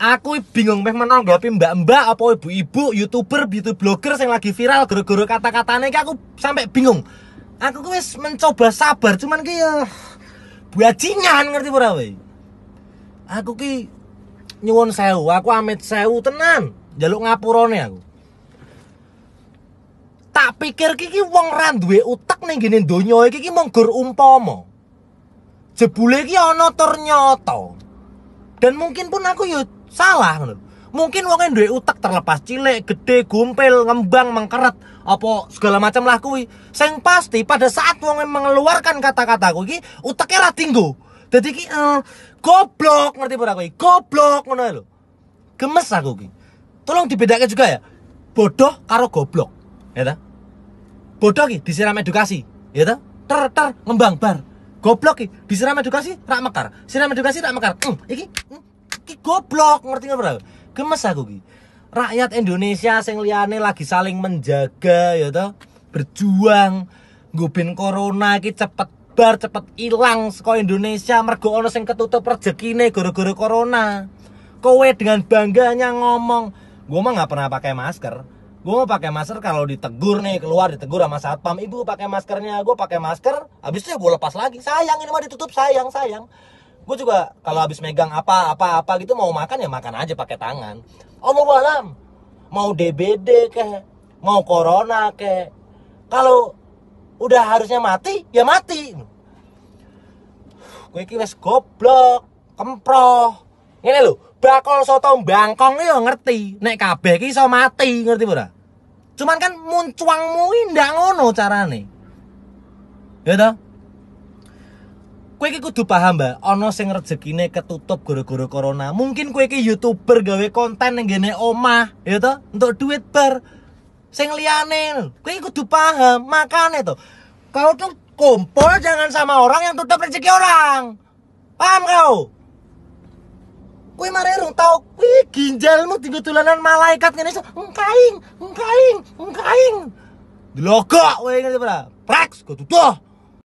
aku bingung meh menanggapi mbak-mbak apa ibu-ibu youtuber beauty blogger yang lagi viral guru-guru kata-katanya aku sampai bingung aku wis mencoba sabar cuman kaya eh, buat bajingan ngerti pura wey aku ki nyuwun sewu aku amit sewu tenan jaluk ngapurone aku tak pikir kiki uang wong randwe utak nih gini donyo kiki monggur umpomo jebule ki ono ternyata dan mungkin pun aku yuk salah mungkin wong e duwe utak terlepas cilik gede gumpel ngembang mengkeret apa segala macam lah kuwi sing pasti pada saat wong e mengeluarkan kata-kata kuwi utaknya lah tinggu, jadi kui, uh, eh, goblok ngerti ora kui, goblok ngono lho gemes aku kui. tolong dibedakan juga ya bodoh karo goblok ya ta bodoh ki disiram edukasi ya ta ter ter ngembang bar goblok ki disiram edukasi rak mekar siram edukasi rak mekar Uh, iki uh ki goblok ngerti nggak bro gemes aku ki rakyat Indonesia sing liane lagi saling menjaga ya toh berjuang Gubin corona ki cepet bar cepet hilang. sekolah Indonesia mergo ono sing ketutup rezekine gara-gara corona kowe dengan bangganya ngomong gue mah nggak pernah pakai masker gue mau pakai masker kalau ditegur nih keluar ditegur sama satpam ibu pakai maskernya gue pakai masker habis itu ya gue lepas lagi sayang ini mah ditutup sayang sayang gue juga kalau habis megang apa apa apa gitu mau makan ya makan aja pakai tangan Allah alam mau DBD ke, mau corona ke, kalau udah harusnya mati ya mati gue kira goblok kemproh ini lo bakal soto bangkong ini ngerti nek kabeh ki iso mati ngerti ora cuman kan muncuangmu indah ngono carane ya toh kue kudu paham, Mbak. Ono sing rezekine ketutup gara-gara corona. Mungkin kue iki YouTuber gawe konten yang gini omah, ya toh, untuk duit bar. Sing liane kue kudu paham, makan itu. Kau tuh kumpul jangan sama orang yang tutup rezeki orang. Paham kau? Kue mare rung tau kue ginjalmu di dolanan malaikat gini, so engkaing, engkaing, engkaing. Dilogok kue ngerti ora? Praks, kau tutup.